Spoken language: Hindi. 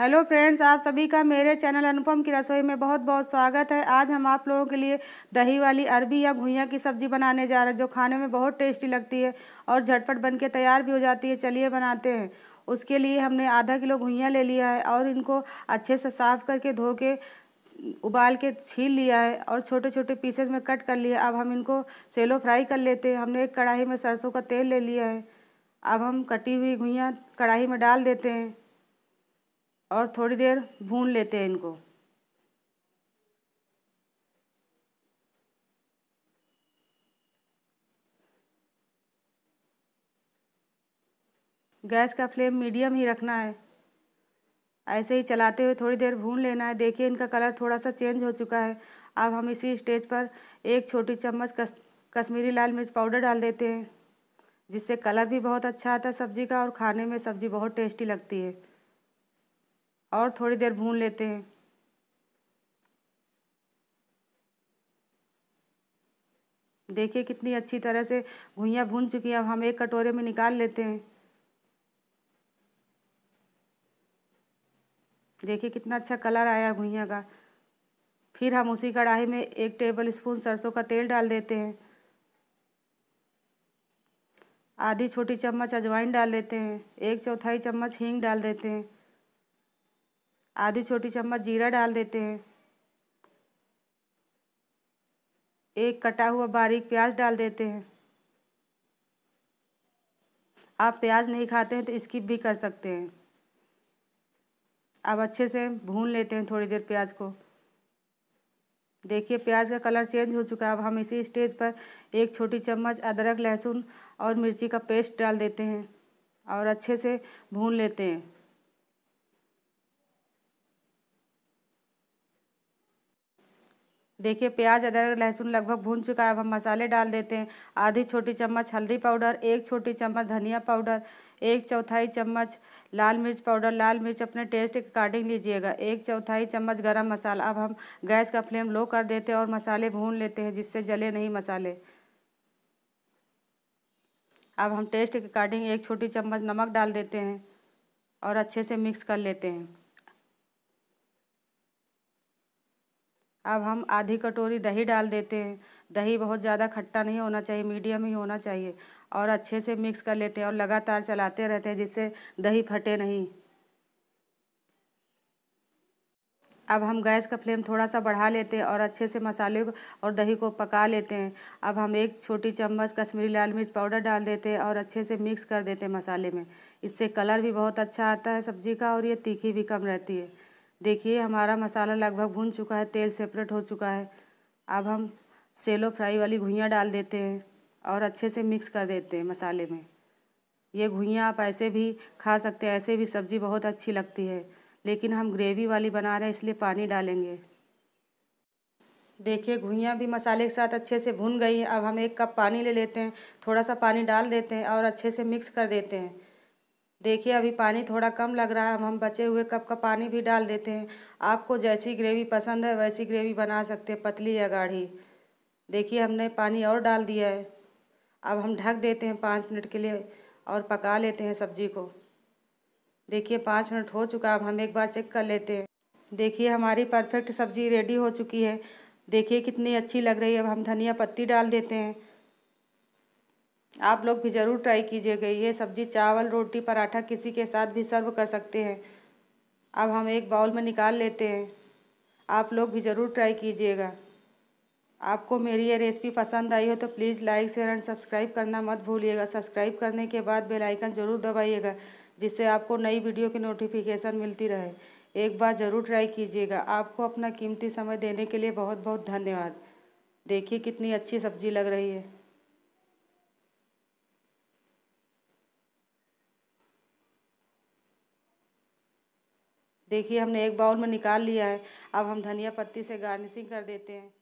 हेलो फ्रेंड्स आप सभी का मेरे चैनल अनुपम की रसोई में बहुत बहुत स्वागत है आज हम आप लोगों के लिए दही वाली अरबी या घुइया की सब्ज़ी बनाने जा रहे हैं जो खाने में बहुत टेस्टी लगती है और झटपट बन के तैयार भी हो जाती है चलिए बनाते हैं उसके लिए हमने आधा किलो घुइया ले लिया है और इनको अच्छे से साफ़ करके धो के उबाल के छील लिया है और छोटे छोटे पीसेस में कट कर लिया अब हम इनको सेलो फ्राई कर लेते हैं हमने एक कढ़ाई में सरसों का तेल ले लिया है अब हम कटी हुई घुइया कढ़ाई में डाल देते हैं और थोड़ी देर भून लेते हैं इनको गैस का फ्लेम मीडियम ही रखना है ऐसे ही चलाते हुए थोड़ी देर भून लेना है देखिए इनका कलर थोड़ा सा चेंज हो चुका है अब हम इसी स्टेज पर एक छोटी चम्मच कस, कश्मीरी लाल मिर्च पाउडर डाल देते हैं जिससे कलर भी बहुत अच्छा आता है सब्ज़ी का और खाने में सब्ज़ी बहुत टेस्टी लगती है और थोड़ी देर भून लेते हैं देखिए कितनी अच्छी तरह से भुइयाँ भून चुकी हैं अब हम एक कटोरे में निकाल लेते हैं देखिए कितना अच्छा कलर आया भुइयाँ का फिर हम उसी कढ़ाई में एक टेबल स्पून सरसों का तेल डाल देते हैं आधी छोटी चम्मच अजवाइन डाल देते हैं एक चौथाई चम्मच हींग डाल देते हैं आधी छोटी चम्मच जीरा डाल देते हैं एक कटा हुआ बारीक प्याज डाल देते हैं आप प्याज नहीं खाते हैं तो स्किप भी कर सकते हैं अब अच्छे से भून लेते हैं थोड़ी देर प्याज को देखिए प्याज का कलर चेंज हो चुका है अब हम इसी स्टेज पर एक छोटी चम्मच अदरक लहसुन और मिर्ची का पेस्ट डाल देते हैं और अच्छे से भून लेते हैं देखिए प्याज अदरक लहसुन लगभग भून चुका है अब हम मसाले डाल देते हैं आधी छोटी चम्मच हल्दी पाउडर एक छोटी चम्मच धनिया पाउडर एक चौथाई चम्मच लाल मिर्च पाउडर लाल मिर्च अपने टेस्ट के अकॉर्डिंग लीजिएगा एक चौथाई चम्मच गरम मसाला अब हम गैस का फ्लेम लो कर देते हैं और मसाले भून लेते हैं जिससे जले नहीं मसाले अब हम टेस्ट के अकॉर्डिंग एक छोटी चम्मच नमक डाल देते हैं और अच्छे से मिक्स कर लेते हैं अब हम आधी कटोरी दही डाल देते हैं दही बहुत ज़्यादा खट्टा नहीं होना चाहिए मीडियम ही होना चाहिए और अच्छे से मिक्स कर लेते हैं और लगातार चलाते रहते हैं जिससे दही फटे नहीं अब हम गैस का फ्लेम थोड़ा सा बढ़ा लेते हैं और अच्छे से मसाले और दही को पका लेते हैं अब हम एक छोटी चम्मच कश्मीरी लाल मिर्च पाउडर डाल देते हैं और अच्छे से मिक्स कर देते हैं मसाले में इससे कलर भी बहुत अच्छा आता है सब्ज़ी का और ये तीखी भी कम रहती है देखिए हमारा मसाला लगभग भुन चुका है तेल सेपरेट हो चुका है अब हम सेलो फ्राई वाली घुइयाँ डाल देते हैं और अच्छे से मिक्स कर देते हैं मसाले में ये घुइयाँ आप ऐसे भी खा सकते हैं ऐसे भी सब्ज़ी बहुत अच्छी लगती है लेकिन हम ग्रेवी वाली बना रहे हैं इसलिए पानी डालेंगे देखिए घुइयाँ भी मसाले के साथ अच्छे से भुन गई है अब हम एक कप पानी ले लेते हैं थोड़ा सा पानी डाल देते हैं और अच्छे से मिक्स कर देते हैं देखिए अभी पानी थोड़ा कम लग रहा है अब हम बचे हुए कप का पानी भी डाल देते हैं आपको जैसी ग्रेवी पसंद है वैसी ग्रेवी बना सकते हैं पतली या गाढ़ी देखिए हमने पानी और डाल दिया है अब हम ढक देते हैं पाँच मिनट के लिए और पका लेते हैं सब्जी को देखिए पाँच मिनट हो चुका अब हम एक बार चेक कर लेते हैं देखिए हमारी परफेक्ट सब्ज़ी रेडी हो चुकी है देखिए कितनी अच्छी लग रही है अब हम धनिया पत्ती डाल देते हैं आप लोग भी ज़रूर ट्राई कीजिएगा ये सब्ज़ी चावल रोटी पराठा किसी के साथ भी सर्व कर सकते हैं अब हम एक बाउल में निकाल लेते हैं आप लोग भी ज़रूर ट्राई कीजिएगा आपको मेरी ये रेसिपी पसंद आई हो तो please like share and subscribe करना मत भूलिएगा सब्सक्राइब करने के बाद बेल आइकन ज़रूर दबाइएगा जिससे आपको नई वीडियो की नोटिफिकेशन मिलती रहे एक बार ज़रूर ट्राई कीजिएगा आपको अपना कीमती समय देने के लिए बहुत बहुत धन्यवाद देखिए कितनी अच्छी सब्ज़ी लग रही है देखिए हमने एक बाउल में निकाल लिया है अब हम धनिया पत्ती से गार्निशिंग कर देते हैं